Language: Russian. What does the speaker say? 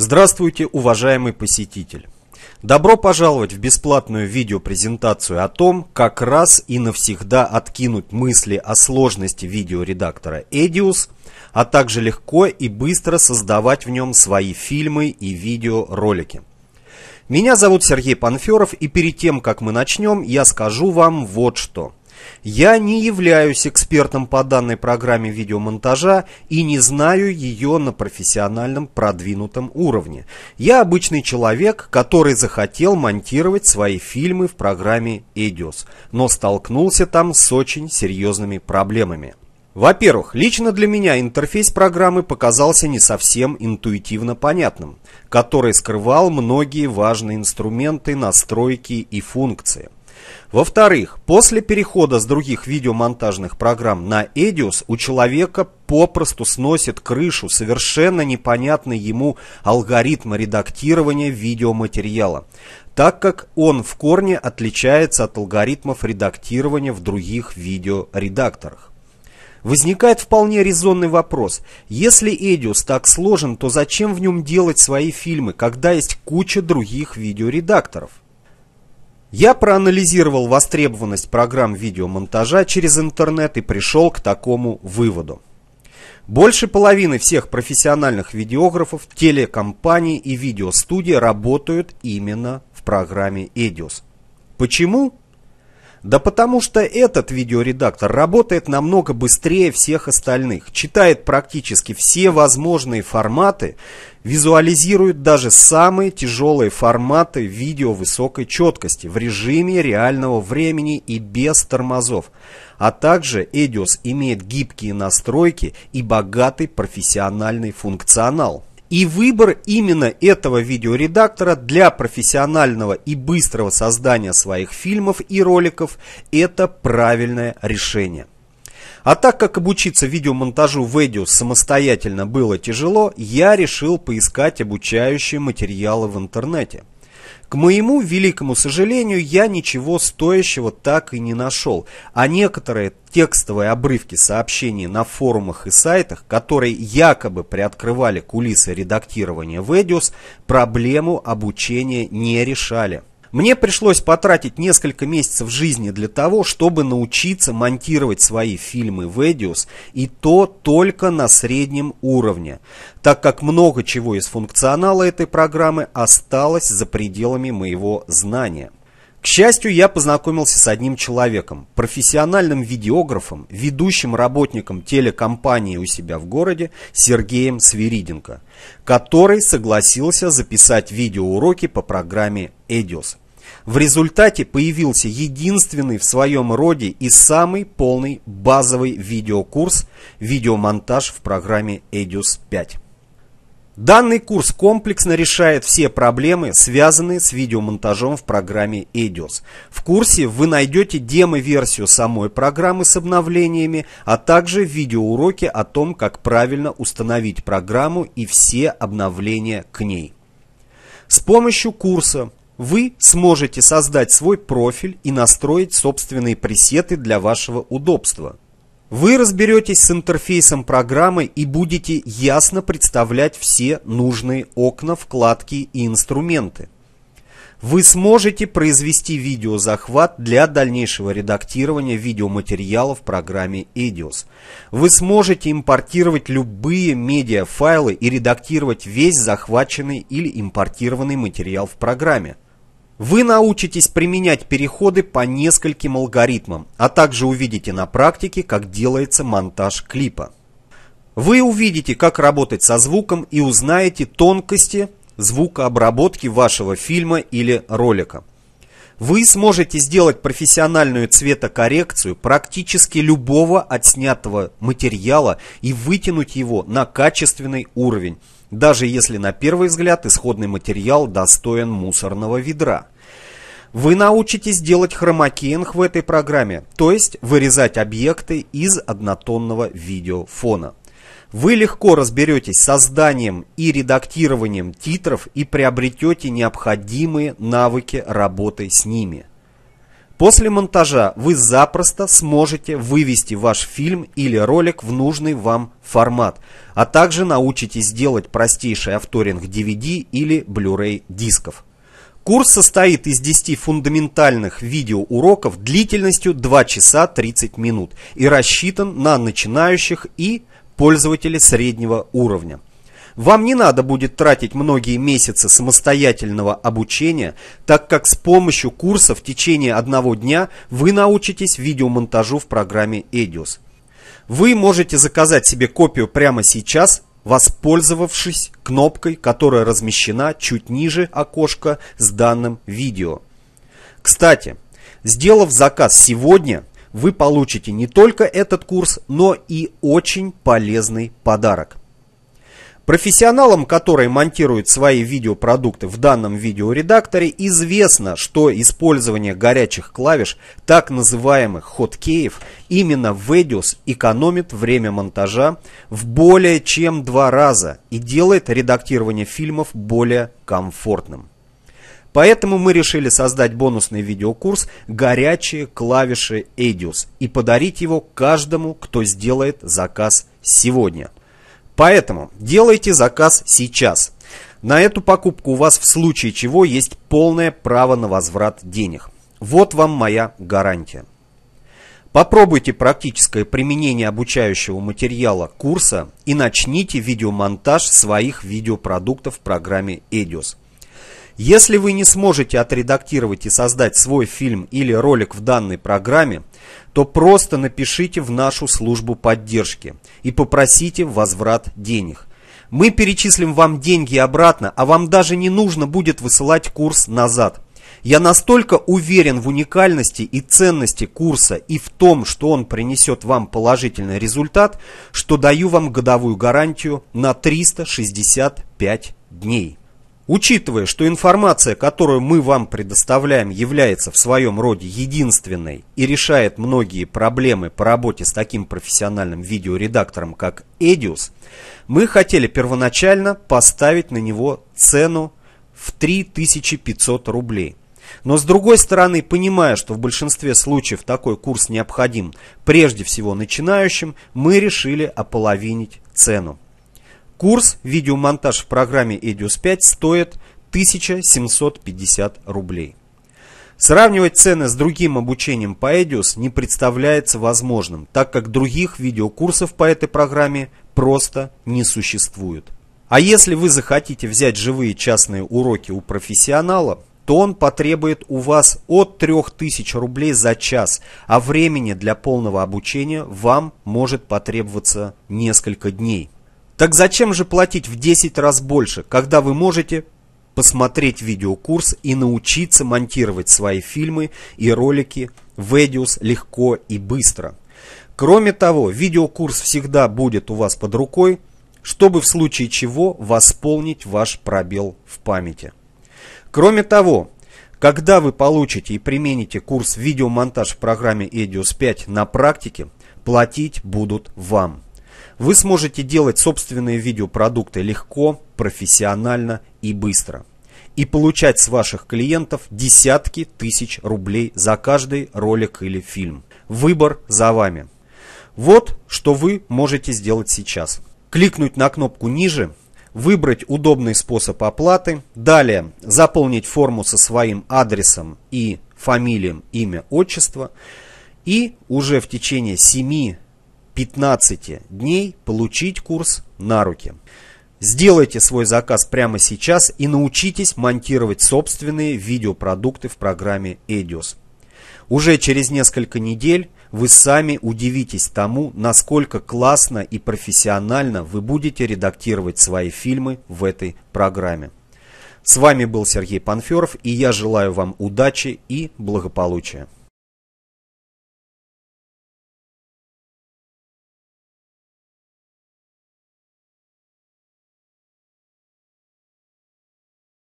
Здравствуйте, уважаемый посетитель! Добро пожаловать в бесплатную видеопрезентацию о том, как раз и навсегда откинуть мысли о сложности видеоредактора Edius, а также легко и быстро создавать в нем свои фильмы и видеоролики. Меня зовут Сергей Панферов, и перед тем, как мы начнем, я скажу вам вот что – я не являюсь экспертом по данной программе видеомонтажа и не знаю ее на профессиональном продвинутом уровне. Я обычный человек, который захотел монтировать свои фильмы в программе Edios, но столкнулся там с очень серьезными проблемами. Во-первых, лично для меня интерфейс программы показался не совсем интуитивно понятным, который скрывал многие важные инструменты, настройки и функции. Во-вторых, после перехода с других видеомонтажных программ на Edius у человека попросту сносит крышу совершенно непонятный ему алгоритм редактирования видеоматериала, так как он в корне отличается от алгоритмов редактирования в других видеоредакторах. Возникает вполне резонный вопрос. Если Эдиус так сложен, то зачем в нем делать свои фильмы, когда есть куча других видеоредакторов? Я проанализировал востребованность программ видеомонтажа через интернет и пришел к такому выводу. Больше половины всех профессиональных видеографов, телекомпаний и видеостудий работают именно в программе Edios. Почему? Да потому что этот видеоредактор работает намного быстрее всех остальных, читает практически все возможные форматы, визуализирует даже самые тяжелые форматы видео высокой четкости в режиме реального времени и без тормозов. А также Edios имеет гибкие настройки и богатый профессиональный функционал. И выбор именно этого видеоредактора для профессионального и быстрого создания своих фильмов и роликов – это правильное решение. А так как обучиться видеомонтажу в Эдио самостоятельно было тяжело, я решил поискать обучающие материалы в интернете. К моему великому сожалению, я ничего стоящего так и не нашел, а некоторые текстовые обрывки сообщений на форумах и сайтах, которые якобы приоткрывали кулисы редактирования в проблему обучения не решали. Мне пришлось потратить несколько месяцев жизни для того, чтобы научиться монтировать свои фильмы в Edius, и то только на среднем уровне, так как много чего из функционала этой программы осталось за пределами моего знания. К счастью, я познакомился с одним человеком, профессиональным видеографом, ведущим работником телекомпании у себя в городе Сергеем Свириденко, который согласился записать видеоуроки по программе «Эдиос». В результате появился единственный в своем роде и самый полный базовый видеокурс «Видеомонтаж» в программе «Эдиос 5». Данный курс комплексно решает все проблемы, связанные с видеомонтажом в программе EDIOS. В курсе вы найдете демо-версию самой программы с обновлениями, а также видеоуроки о том, как правильно установить программу и все обновления к ней. С помощью курса вы сможете создать свой профиль и настроить собственные пресеты для вашего удобства – вы разберетесь с интерфейсом программы и будете ясно представлять все нужные окна, вкладки и инструменты. Вы сможете произвести видеозахват для дальнейшего редактирования видеоматериалов в программе Edios. Вы сможете импортировать любые медиафайлы и редактировать весь захваченный или импортированный материал в программе – вы научитесь применять переходы по нескольким алгоритмам, а также увидите на практике, как делается монтаж клипа. Вы увидите, как работать со звуком и узнаете тонкости звукообработки вашего фильма или ролика. Вы сможете сделать профессиональную цветокоррекцию практически любого отснятого материала и вытянуть его на качественный уровень даже если на первый взгляд исходный материал достоин мусорного ведра. Вы научитесь делать хромакеинг в этой программе, то есть вырезать объекты из однотонного видеофона. Вы легко разберетесь с созданием и редактированием титров и приобретете необходимые навыки работы с ними. После монтажа вы запросто сможете вывести ваш фильм или ролик в нужный вам формат, а также научитесь делать простейший авторинг DVD или Blu-ray дисков. Курс состоит из 10 фундаментальных видеоуроков длительностью 2 часа 30 минут и рассчитан на начинающих и пользователей среднего уровня. Вам не надо будет тратить многие месяцы самостоятельного обучения, так как с помощью курса в течение одного дня вы научитесь видеомонтажу в программе Edius. Вы можете заказать себе копию прямо сейчас, воспользовавшись кнопкой, которая размещена чуть ниже окошка с данным видео. Кстати, сделав заказ сегодня, вы получите не только этот курс, но и очень полезный подарок. Профессионалам, которые монтируют свои видеопродукты в данном видеоредакторе, известно, что использование горячих клавиш, так называемых хоткеев, именно в Edius экономит время монтажа в более чем два раза и делает редактирование фильмов более комфортным. Поэтому мы решили создать бонусный видеокурс «Горячие клавиши Edius» и подарить его каждому, кто сделает заказ сегодня – Поэтому делайте заказ сейчас. На эту покупку у вас в случае чего есть полное право на возврат денег. Вот вам моя гарантия. Попробуйте практическое применение обучающего материала курса и начните видеомонтаж своих видеопродуктов в программе EDIOS – если вы не сможете отредактировать и создать свой фильм или ролик в данной программе, то просто напишите в нашу службу поддержки и попросите возврат денег. Мы перечислим вам деньги обратно, а вам даже не нужно будет высылать курс назад. Я настолько уверен в уникальности и ценности курса и в том, что он принесет вам положительный результат, что даю вам годовую гарантию на 365 дней. Учитывая, что информация, которую мы вам предоставляем, является в своем роде единственной и решает многие проблемы по работе с таким профессиональным видеоредактором, как Edius, мы хотели первоначально поставить на него цену в 3500 рублей. Но с другой стороны, понимая, что в большинстве случаев такой курс необходим прежде всего начинающим, мы решили ополовинить цену. Курс «Видеомонтаж в программе Edius 5» стоит 1750 рублей. Сравнивать цены с другим обучением по Edius не представляется возможным, так как других видеокурсов по этой программе просто не существует. А если вы захотите взять живые частные уроки у профессионала, то он потребует у вас от 3000 рублей за час, а времени для полного обучения вам может потребоваться несколько дней. Так зачем же платить в 10 раз больше, когда вы можете посмотреть видеокурс и научиться монтировать свои фильмы и ролики в Edius легко и быстро? Кроме того, видеокурс всегда будет у вас под рукой, чтобы в случае чего восполнить ваш пробел в памяти. Кроме того, когда вы получите и примените курс видеомонтаж в программе Edius 5 на практике, платить будут вам – вы сможете делать собственные видеопродукты легко, профессионально и быстро. И получать с ваших клиентов десятки тысяч рублей за каждый ролик или фильм. Выбор за вами. Вот что вы можете сделать сейчас. Кликнуть на кнопку ниже, выбрать удобный способ оплаты, далее заполнить форму со своим адресом и фамилием, имя, отчество и уже в течение 7 15 дней получить курс на руки. Сделайте свой заказ прямо сейчас и научитесь монтировать собственные видеопродукты в программе Edios. Уже через несколько недель вы сами удивитесь тому, насколько классно и профессионально вы будете редактировать свои фильмы в этой программе. С вами был Сергей Панферов и я желаю вам удачи и благополучия.